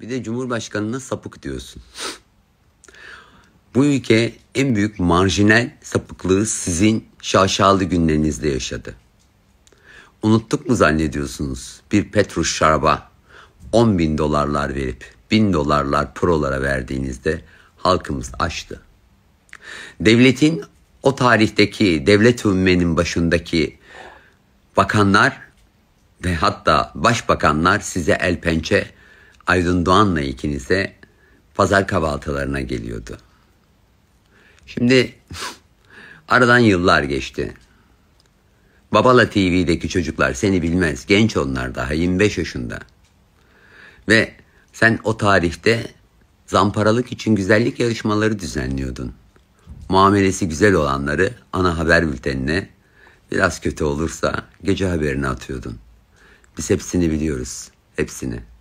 Bir de Cumhurbaşkanına sapık diyorsun. Bu ülke en büyük marjinal sapıklığı sizin şaşalı günlerinizde yaşadı. Unuttuk mu zannediyorsunuz bir Petrus şaraba 10 bin dolarlar verip 1000 dolarlar prolara verdiğinizde halkımız açtı. Devletin o tarihteki devlet ümmenin başındaki bakanlar ve hatta başbakanlar size el pençe Aydın Doğan'la ikinize pazar kahvaltılarına geliyordu. Şimdi aradan yıllar geçti. Babala TV'deki çocuklar seni bilmez. Genç onlar daha 25 yaşında. Ve sen o tarihte zamparalık için güzellik yarışmaları düzenliyordun. Muamelesi güzel olanları ana haber bültenine biraz kötü olursa gece haberini atıyordun. Biz hepsini biliyoruz. Hepsini.